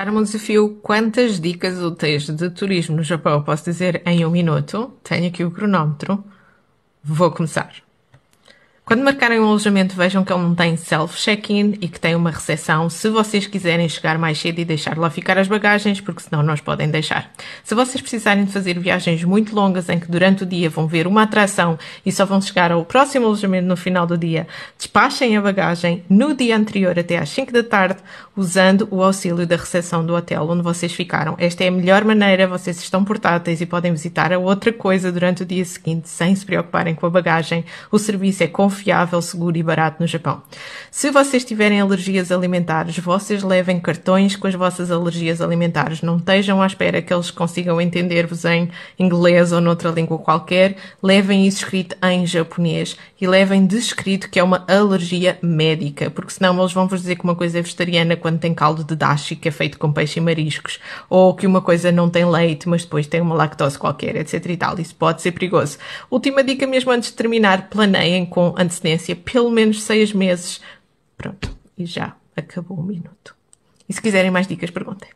Para desafio, quantas dicas úteis de turismo no Japão posso dizer em um minuto? Tenho aqui o cronómetro. Vou começar. Quando marcarem um alojamento, vejam que ele não tem self-check-in e que tem uma recepção se vocês quiserem chegar mais cedo e deixar lá ficar as bagagens, porque senão não as podem deixar. Se vocês precisarem de fazer viagens muito longas em que durante o dia vão ver uma atração e só vão chegar ao próximo alojamento no final do dia, despachem a bagagem no dia anterior até às 5 da tarde usando o auxílio da recepção do hotel onde vocês ficaram. Esta é a melhor maneira, vocês estão portáteis e podem visitar a outra coisa durante o dia seguinte sem se preocuparem com a bagagem. O serviço é confiável confiável, seguro e barato no Japão. Se vocês tiverem alergias alimentares, vocês levem cartões com as vossas alergias alimentares. Não estejam à espera que eles consigam entender-vos em inglês ou noutra língua qualquer. Levem isso escrito em japonês e levem descrito que é uma alergia médica, porque senão eles vão vos dizer que uma coisa é vegetariana quando tem caldo de dashi que é feito com peixe e mariscos, ou que uma coisa não tem leite, mas depois tem uma lactose qualquer, etc e tal. Isso pode ser perigoso. Última dica mesmo antes de terminar, planeiem com antecedência, pelo menos seis meses. Pronto, e já acabou o minuto. E se quiserem mais dicas, perguntem.